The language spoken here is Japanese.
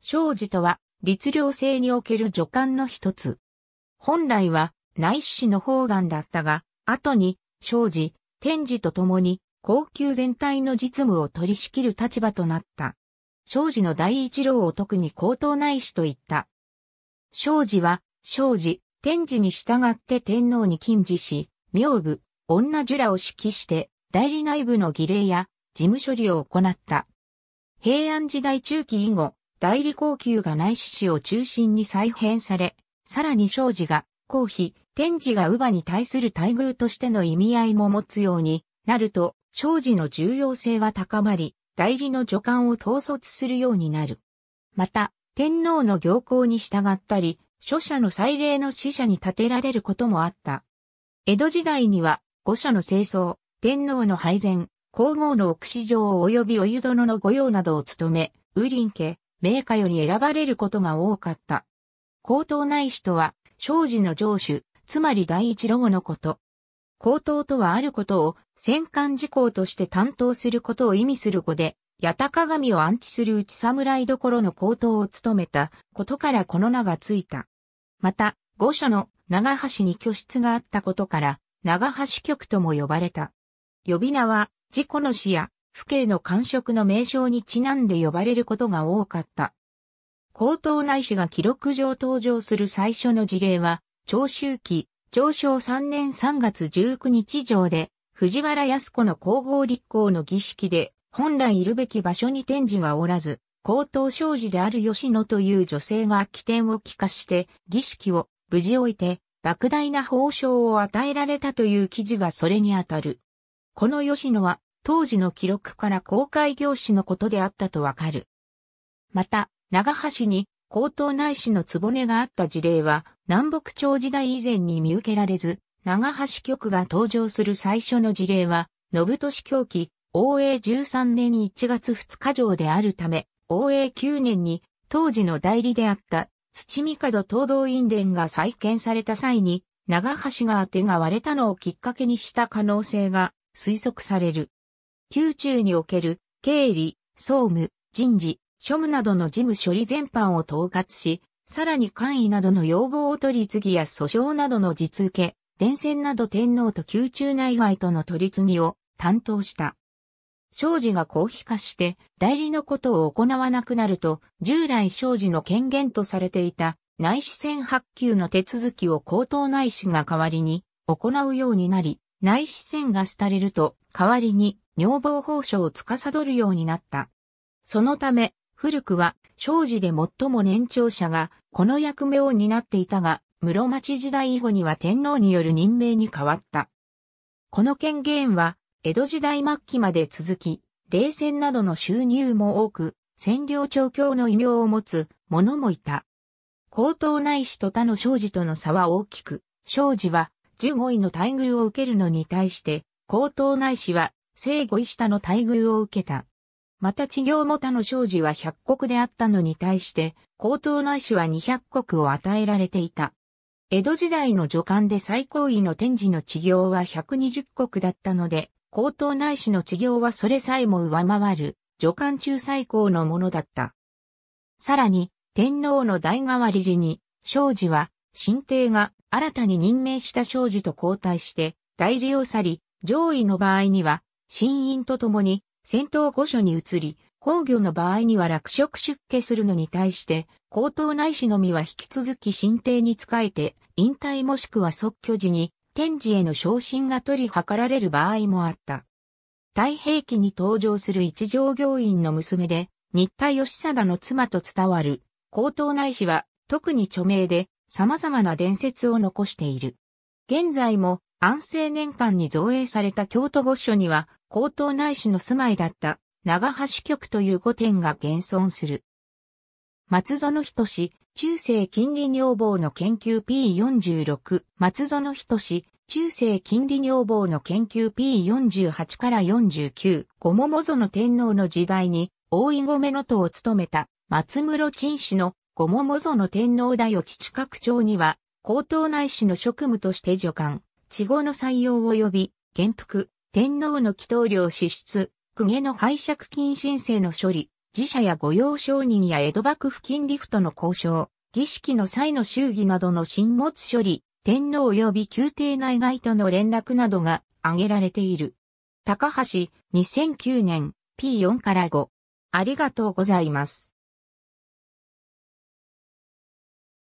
小事とは、律令制における助官の一つ。本来は、内史の方眼だったが、後に、小事、天事と共に、高級全体の実務を取り仕切る立場となった。小事の第一郎を特に高等内史と言った。小事は、小事、天事に従って天皇に禁止し、名部、女ジュラを指揮して、代理内部の儀礼や事務処理を行った。平安時代中期以後、代理高級が内市市を中心に再編され、さらに庄司が、公費、天智が乳母に対する待遇としての意味合いも持つようになると、庄司の重要性は高まり、代理の助官を統率するようになる。また、天皇の行幸に従ったり、諸者の祭礼の使者に立てられることもあった。江戸時代には、五社の清掃、天皇の配膳、皇后の奥子上及びお湯殿の御用などを務め、ウ林家、名家より選ばれることが多かった。高等内史とは、生事の上主、つまり第一ロゴのこと。高等とはあることを、戦艦事項として担当することを意味する語で、八鷹神を安置する内侍どころの高等を務めたことからこの名がついた。また、御所の長橋に居室があったことから、長橋局とも呼ばれた。呼び名は、事故の死や父兄の官職の名称にちなんで呼ばれることが多かった。高等内史が記録上登場する最初の事例は、長周期、長正3年3月19日上で、藤原康子の皇后立候の儀式で、本来いるべき場所に天示がおらず、高等商事である吉野という女性が起点を帰化して、儀式を無事置いて、莫大な報奨を与えられたという記事がそれにあたる。この吉野は、当時の記録から公開業種のことであったとわかる。また、長橋に高等内市の壺があった事例は、南北朝時代以前に見受けられず、長橋局が登場する最初の事例は、信利狂気、応永13年1月2日上であるため、応永9年に、当時の代理であった、土見門東道院殿が再建された際に、長橋が当てが割れたのをきっかけにした可能性が推測される。宮中における経理、総務、人事、庶務などの事務処理全般を統括し、さらに官位などの要望を取り次ぎや訴訟などの実受け、伝染など天皇と宮中内外との取り次ぎを担当した。庄司が公費化して代理のことを行わなくなると、従来庄司の権限とされていた内視線発給の手続きを高等内視が代わりに行うようになり、内視線が廃れると代わりに女房法書を司るようになった。そのため、古くは、庄司で最も年長者が、この役目を担っていたが、室町時代以後には天皇による任命に変わった。この権限は、江戸時代末期まで続き、冷戦などの収入も多く、占領調教の異名を持つ者もいた。高等内史と他の庄司との差は大きく、庄司は十五位の待遇を受けるのに対して、高等内史は生後医師他の待遇を受けた。また治療も他の生児は100国であったのに対して、高等内視は200国を与えられていた。江戸時代の助官で最高位の天智の治療は120国だったので、高等内視の治療はそれさえも上回る、助官中最高のものだった。さらに、天皇の代替わり時に、生児は、新帝が新たに任命した生児と交代して、代理を去り、上位の場合には、新院とともに戦闘御所に移り、崩御の場合には落職出家するのに対して、高等内史のみは引き続き新帝に仕えて、引退もしくは即居時に、天智への昇進が取り計られる場合もあった。太平記に登場する一条行員の娘で、日田義貞の妻と伝わる、高等内史は、特に著名で、様々な伝説を残している。現在も、安政年間に造営された京都御所には、高等内市の住まいだった長橋局という御殿が現存する。松園仁中世近利女房の研究 P46、松園仁中世近利女房の研究 P48 から49、五桃の天皇の時代に、大井米の都を務めた、松室陳氏の五桃の天皇だよ父閣長には、高等内市の職務として助官、地語の採用及び、元服、天皇の祈祷料支出、公家の拝借金申請の処理、自社や御用商人や江戸幕府金リフトの交渉、儀式の際の祝儀などの新没処理、天皇及び宮廷内外との連絡などが挙げられている。高橋、2009年、P4 から5。ありがとうございます。